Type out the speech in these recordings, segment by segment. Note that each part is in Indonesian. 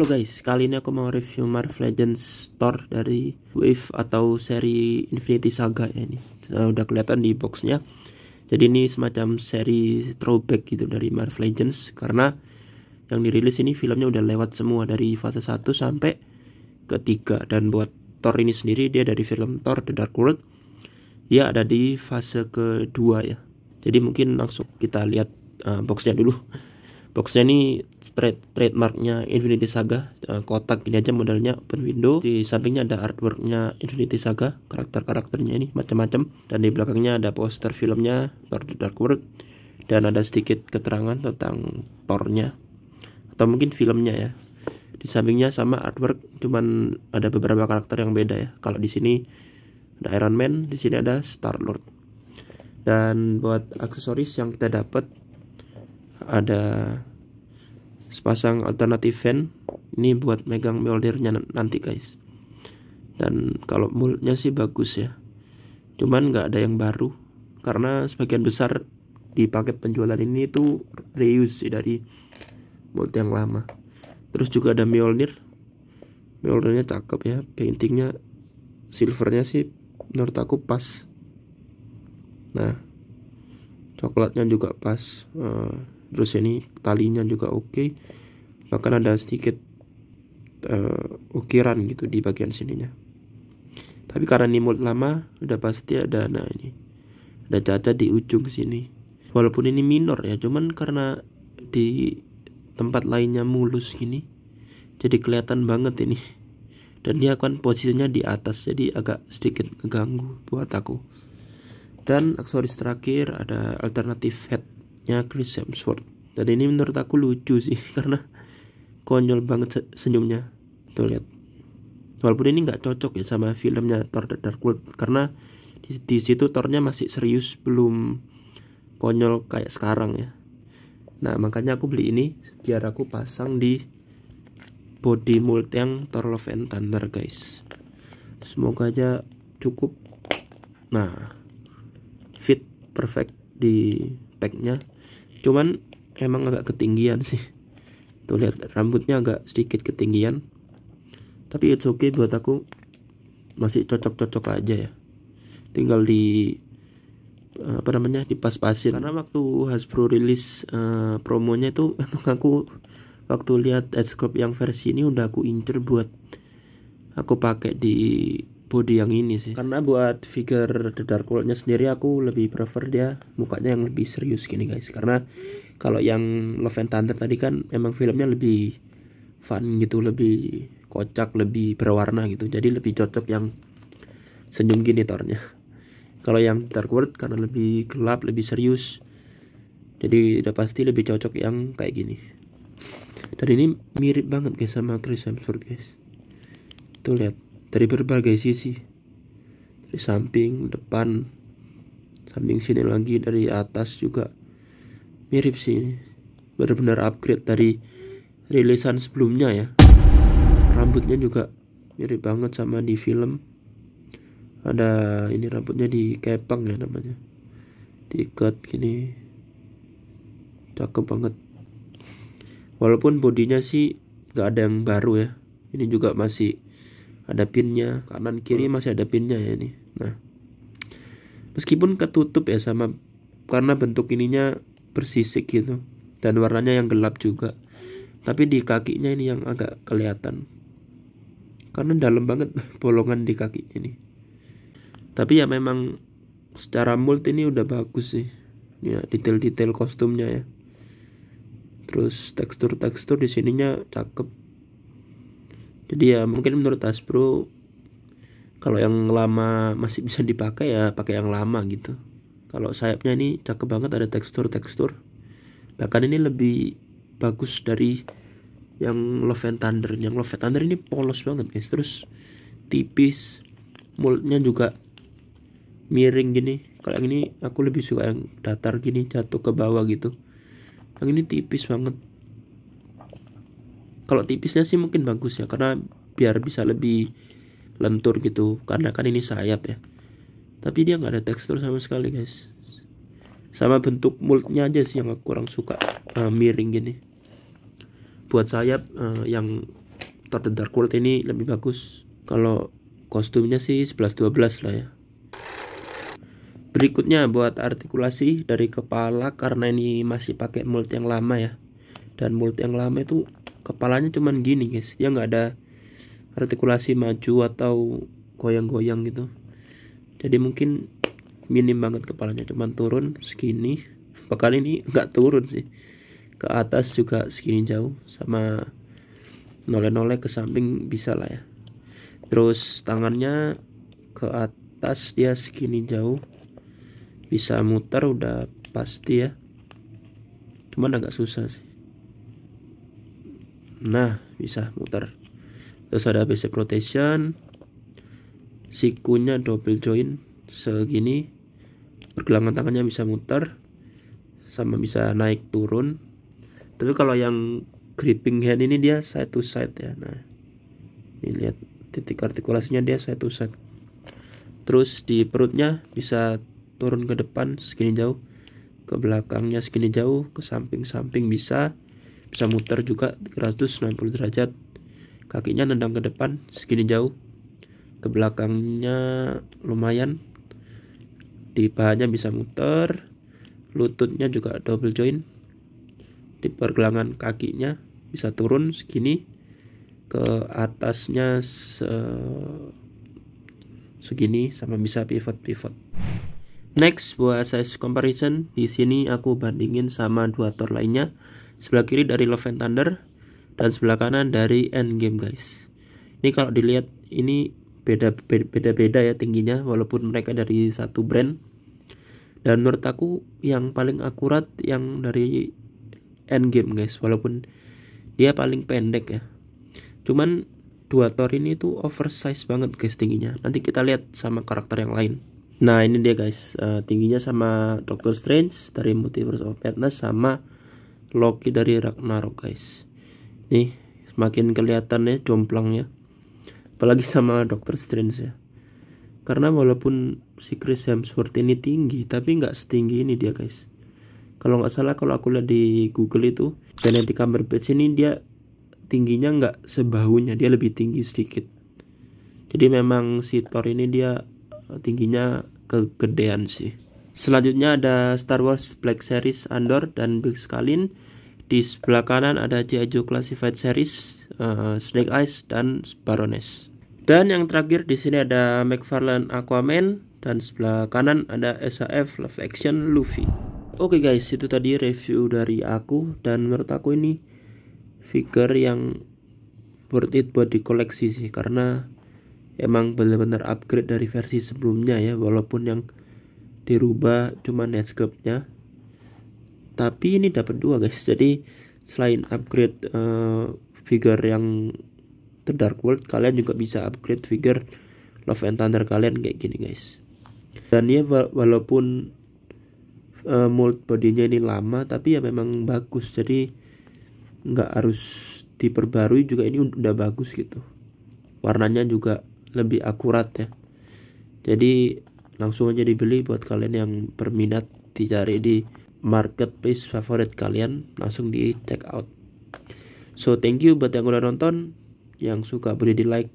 Halo guys, kali ini aku mau review Marvel Legends Store dari Wave atau seri Infinity Saga ya ini. Eh, udah kelihatan di boxnya. Jadi ini semacam seri throwback gitu dari Marvel Legends karena yang dirilis ini filmnya udah lewat semua dari fase 1 sampai ketiga dan buat Thor ini sendiri dia dari film Thor The Dark World dia ada di fase kedua ya. Jadi mungkin langsung kita lihat uh, boxnya dulu boxnya ini trade trademarknya Infinity Saga eh, kotak ini aja modelnya open window di sampingnya ada artworknya Infinity Saga karakter karakternya ini macam-macam dan di belakangnya ada poster filmnya Lord The Dark World dan ada sedikit keterangan tentang tornya atau mungkin filmnya ya di sampingnya sama artwork cuman ada beberapa karakter yang beda ya kalau di sini ada Iron Man di sini ada Star Lord dan buat aksesoris yang kita dapat ada sepasang alternatif fan ini buat megang moldernya nanti guys dan kalau mulutnya sih bagus ya cuman nggak ada yang baru karena sebagian besar di paket penjualan ini itu reuse sih dari mold yang lama terus juga ada Mjolnir Mjolnirnya cakep ya paintingnya silvernya sih menurut aku pas nah coklatnya juga pas eh, terus ini talinya juga oke okay. bahkan ada sedikit uh, ukiran gitu di bagian sininya tapi karena nimut lama udah pasti ada nah ini ada cacat di ujung sini walaupun ini minor ya cuman karena di tempat lainnya mulus gini jadi kelihatan banget ini dan dia kan posisinya di atas jadi agak sedikit ngeganggu buat aku dan aksesoris terakhir ada alternatif head nya Chris Hemsworth dan ini menurut aku lucu sih karena konyol banget senyumnya tuh lihat walaupun ini nggak cocok ya sama filmnya Thor The Dark World karena di, di situ Thornya masih serius belum konyol kayak sekarang ya nah makanya aku beli ini biar aku pasang di body mold yang Thor Love and Thunder guys semoga aja cukup nah fit perfect di backpacknya cuman emang agak ketinggian sih tuh lihat rambutnya agak sedikit ketinggian tapi itu okay buat aku masih cocok-cocok aja ya tinggal di eh, apa namanya di pas pasin karena waktu Hasbro rilis uh, promonya itu emang aku waktu lihat Edscope yang versi ini udah aku incer buat aku pakai di body yang ini sih karena buat figure The Dark World-nya sendiri aku lebih prefer dia mukanya yang lebih serius gini guys karena kalau yang Love and Thunder tadi kan emang filmnya lebih fun gitu lebih kocak lebih berwarna gitu jadi lebih cocok yang senyum gini tornya kalau yang Dark World karena lebih gelap lebih serius jadi udah pasti lebih cocok yang kayak gini dan ini mirip banget guys sama Chris Hemsworth guys tuh lihat dari berbagai sisi dari samping depan samping sini lagi dari atas juga mirip sih ini benar-benar upgrade dari rilisan sebelumnya ya rambutnya juga mirip banget sama di film ada ini rambutnya di kepang ya namanya diikat gini cakep banget walaupun bodinya sih nggak ada yang baru ya ini juga masih ada pinnya kanan kiri hmm. masih ada pinnya ya ini nah meskipun ketutup ya sama karena bentuk ininya bersisik gitu dan warnanya yang gelap juga tapi di kakinya ini yang agak kelihatan karena dalam banget bolongan di kakinya ini tapi ya memang secara mult ini udah bagus sih ya detail-detail kostumnya ya terus tekstur-tekstur di sininya cakep jadi ya mungkin menurut Aspro kalau yang lama masih bisa dipakai ya pakai yang lama gitu kalau sayapnya ini cakep banget ada tekstur-tekstur bahkan ini lebih bagus dari yang Love and Thunder yang Love and Thunder ini polos banget guys terus tipis mulutnya juga miring gini kalau yang ini aku lebih suka yang datar gini jatuh ke bawah gitu yang ini tipis banget kalau tipisnya sih mungkin bagus ya karena biar bisa lebih lentur gitu karena kan ini sayap ya tapi dia nggak ada tekstur sama sekali guys sama bentuk mulutnya aja sih yang kurang suka uh, miring gini buat sayap uh, yang Thor Dark World ini lebih bagus kalau kostumnya sih 11-12 lah ya berikutnya buat artikulasi dari kepala karena ini masih pakai mulut yang lama ya dan mulut yang lama itu kepalanya cuman gini guys dia nggak ada artikulasi maju atau goyang-goyang gitu jadi mungkin minim banget kepalanya cuman turun segini bakal ini nggak turun sih ke atas juga segini jauh sama noleh-noleh ke samping bisa lah ya terus tangannya ke atas dia segini jauh bisa muter udah pasti ya cuman agak susah sih nah bisa muter terus ada basic rotation sikunya double join segini pergelangan tangannya bisa muter sama bisa naik turun tapi kalau yang gripping hand ini dia side to side ya nah ini lihat titik artikulasinya dia side to side terus di perutnya bisa turun ke depan segini jauh ke belakangnya segini jauh ke samping-samping bisa bisa muter juga 360 derajat kakinya nendang ke depan segini jauh ke belakangnya lumayan di bahannya bisa muter lututnya juga double joint di pergelangan kakinya bisa turun segini ke atasnya se segini sama bisa pivot pivot next buat size comparison di sini aku bandingin sama dua tor lainnya sebelah kiri dari Love and Thunder dan sebelah kanan dari Endgame guys ini kalau dilihat ini beda beda beda ya tingginya walaupun mereka dari satu brand dan menurut aku yang paling akurat yang dari Endgame guys walaupun dia paling pendek ya cuman dua Thor ini tuh oversize banget guys tingginya nanti kita lihat sama karakter yang lain Nah ini dia guys uh, tingginya sama Doctor Strange dari Multiverse of Madness sama Loki dari Ragnarok guys nih semakin kelihatan ya jomplangnya apalagi sama Doctor Strange ya karena walaupun si Chris Hemsworth ini tinggi tapi nggak setinggi ini dia guys kalau nggak salah kalau aku lihat di Google itu kamar Cumberbatch ini dia tingginya nggak sebahunya dia lebih tinggi sedikit jadi memang si Thor ini dia tingginya kegedean sih Selanjutnya ada Star Wars Black Series Andor dan Big Skalin. Di sebelah kanan ada G.I. Classified Series, uh, Snake Eyes dan Baroness. Dan yang terakhir di sini ada McFarlane Aquaman dan sebelah kanan ada SAF Love Action Luffy. Oke okay guys, itu tadi review dari aku dan menurut aku ini figure yang worth it buat dikoleksi sih karena emang benar-benar upgrade dari versi sebelumnya ya walaupun yang dirubah cuma netscape-nya tapi ini dapat dua guys jadi selain upgrade uh, figure yang The Dark World kalian juga bisa upgrade figure Love and Thunder kalian kayak gini guys dan ya walaupun uh, mold bodinya ini lama tapi ya memang bagus jadi nggak harus diperbarui juga ini udah bagus gitu warnanya juga lebih akurat ya jadi langsung aja dibeli buat kalian yang berminat dicari di marketplace favorit kalian langsung di check out so thank you buat yang udah nonton yang suka boleh di like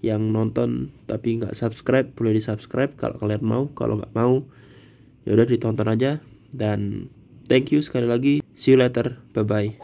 yang nonton tapi nggak subscribe boleh di subscribe kalau kalian mau kalau nggak mau ya udah ditonton aja dan thank you sekali lagi see you later bye bye